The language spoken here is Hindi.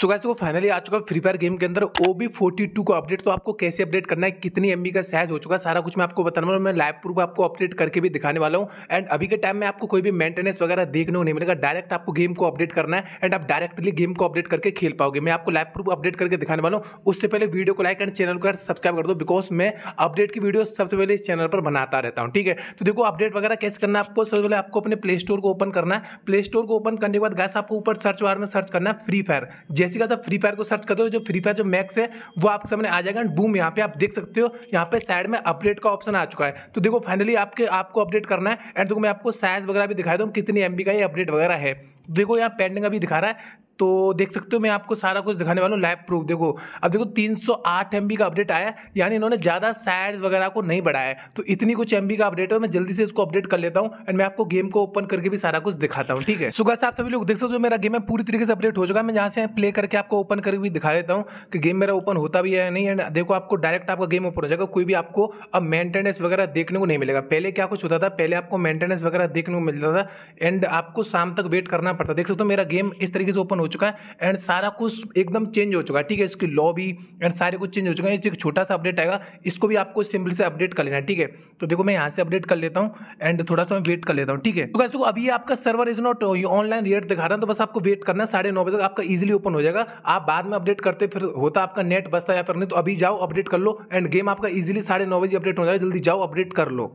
सो गैस देखो फाइनली आ चुका फ्री फायर गेम के अंदर ओ बी फोर्टी टू को अपडेट तो आपको कैसे अपडेट करना है कितनी एम का साइज हो चुका है सारा कुछ मैं आपको बताने वाला हूँ मैं लाइव प्रूफ आपको अपडेट करके भी दिखाने वाला हूँ एंड अभी के टाइम में आपको कोई भी मेंटेनेंस वगैरह देखने को नहीं मिलेगा डायरेक्ट आपको गेम को अपडेट करना है एंड आप डायरेक्टली गेम को अपडेट करके खेल पाओगे मैं आपको लाइव प्रूफ अपडेट करके दिखाने वाला हूँ उससे पहले वीडियो को लाइक एंड चैनल को सब्सक्राइब कर दो बिकॉज मैं अपडेट की वीडियो सबसे पहले इस चैनल पर बनाता रहता हूँ ठीक है तो देखो अपडेट वगैरह कैसे करना है आपको सबसे पहले आपको अपने प्ले स्टोर को ओपन करना है प्ले स्टोर को ओपन करने के बाद गैस आपको ऊपर सर्च बार में सर्च करना है फ्री फायर जैसे कहा था फ्री फायर को सर्च करते हो जो फ्री फायर जो मैक्स है वो आपके सामने आ जाएगा बूम यहाँ पे आप देख सकते हो यहाँ पे साइड में अपडेट का ऑप्शन आ चुका है तो देखो फाइनली आपके आपको अपडेट करना है एंड देखो मैं आपको साइज वगैरह भी दिखाई दूँ कितनी एम का ये अपडेट वगैरह है देखो यहाँ पेंडिंग अभी दिखा रहा है तो देख सकते हो मैं आपको सारा कुछ दिखाने वाला हूँ लाइव प्रूफ देखो अब देखो 308 सौ का अपडेट आया यानी इन्होंने ज़्यादा साइड वगैरह को नहीं बढ़ाया है तो इतनी कुछ एम का अपडेट है मैं जल्दी से इसको अपडेट कर लेता हूँ एंड मैं आपको गेम को ओपन करके भी सारा कुछ दिखाता हूँ ठीक है सुबह से आप सभी लोग देख सकते हो मेरा गेम है पूरी तरीके से अपडेट हो चुका है मैं यहाँ से प्ले करके आपको ओपन करके भी दिखा देता हूँ कि गेम मेरा ओपन होता भी है नहीं एंड देखो आपको डायरेक्ट आपका गेम ओपन हो जाएगा कोई भी आपको अब मेंटेनेंस वगैरह देखने को नहीं मिलेगा पहले क्या कुछ होता था पहले आपको मेंटेनेंस वगैरह देखने को मिलता था एंड आपको शाम तक वेट करना पड़ता देख सकते हो मेरा गेम इस तरीके से ओपन हो हो चुका है एंड सारा कुछ एकदम चेंज हो चुका है ठीक है इसकी लॉ भी एंड सारे कुछ चेंज हो चुका है एक छोटा सा अपडेट आएगा इसको भी आपको सिंपल से अपडेट कर लेना है ठीक है तो देखो मैं यहाँ से अपडेट कर लेता हूँ एंड थोड़ा सा मैं वेट कर लेता हूँ ठीक है तो कैसे अभी आपका server is not online rate दिखा रहा है तो बस आपको वेट करना साढ़े नौ बजे तक आपका इजिली ओपन हो जाएगा आप बाद में अपडेट करते फिर होता आपका नेट बसता या फिर नहीं तो अभी जाओ अपडेट कर लो एंड गेम आपका इजिली साढ़े नौ बजे अपडेट हो जाएगा जल्दी जाओ अपडेट कर लो